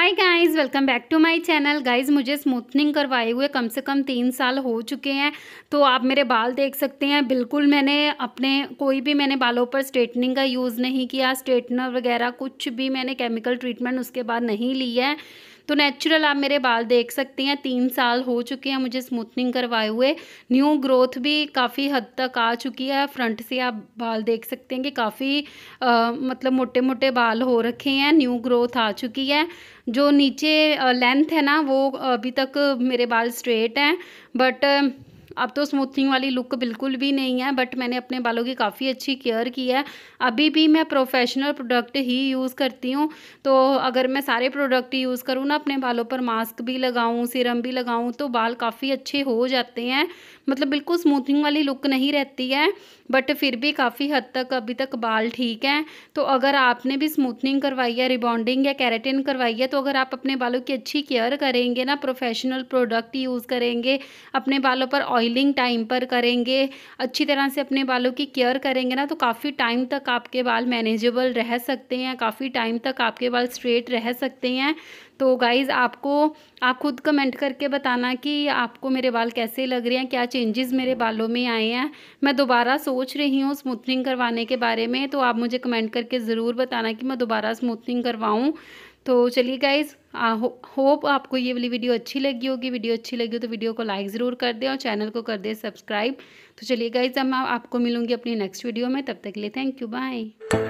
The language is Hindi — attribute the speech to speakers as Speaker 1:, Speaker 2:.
Speaker 1: hi guys welcome back to my channel guys मुझे स्मूथनिंग करवाए हुए कम से कम तीन साल हो चुके हैं तो आप मेरे बाल देख सकते हैं बिल्कुल मैंने अपने कोई भी मैंने बालों पर स्ट्रेटनिंग का यूज़ नहीं किया स्ट्रेटनर वगैरह कुछ भी मैंने केमिकल ट्रीटमेंट उसके बाद नहीं लिया है तो नेचुरल आप मेरे बाल देख सकते हैं तीन साल हो चुके हैं मुझे स्मूथनिंग करवाए हुए न्यू ग्रोथ भी काफ़ी हद तक आ चुकी है फ्रंट से आप बाल देख सकते हैं कि काफ़ी मतलब मोटे मोटे बाल हो रखे हैं न्यू ग्रोथ आ चुकी है जो नीचे लेंथ है ना वो अभी तक मेरे बाल स्ट्रेट हैं बट अब तो स्मूथिंग वाली लुक बिल्कुल भी नहीं है बट मैंने अपने बालों की काफ़ी अच्छी केयर की है अभी भी मैं प्रोफेशनल प्रोडक्ट ही यूज़ करती हूँ तो अगर मैं सारे प्रोडक्ट यूज़ करूँ ना अपने बालों पर मास्क भी लगाऊँ सिरम भी लगाऊँ तो बाल काफ़ी अच्छे हो जाते हैं मतलब बिल्कुल स्मूथिंग वाली लुक नहीं रहती है बट फिर भी काफ़ी हद तक अभी तक बाल ठीक हैं तो अगर आपने भी स्मूथनिंग करवाई है रिबॉन्डिंग या कैरेटिन करवाई है तो अगर आप अपने बालों की अच्छी केयर करेंगे ना प्रोफेशनल प्रोडक्ट यूज़ करेंगे अपने बालों पर ऑयलिंग टाइम पर करेंगे अच्छी तरह से अपने बालों की केयर करेंगे ना तो काफ़ी टाइम तक आपके बाल मैनेजेबल रह सकते हैं काफ़ी टाइम तक आपके बाल स्ट्रेट रह सकते हैं तो गाइज़ आपको आप खुद कमेंट करके बताना कि आपको मेरे बाल कैसे लग रहे हैं क्या चेंजेस मेरे बालों में आए हैं मैं दोबारा सोच रही हूँ स्मूथनिंग करवाने के बारे में तो आप मुझे कमेंट करके ज़रूर बताना कि मैं दोबारा स्मूथनिंग करवाऊँ तो चलिए गाइज होप आपको ये वाली वीडियो अच्छी लगी होगी वीडियो अच्छी लगी हो तो वीडियो को लाइक ज़रूर कर दें और चैनल को कर दें सब्सक्राइब तो चलिए गाइज अब मैं आपको मिलूंगी अपनी नेक्स्ट वीडियो में तब तक के लिए थैंक यू बाय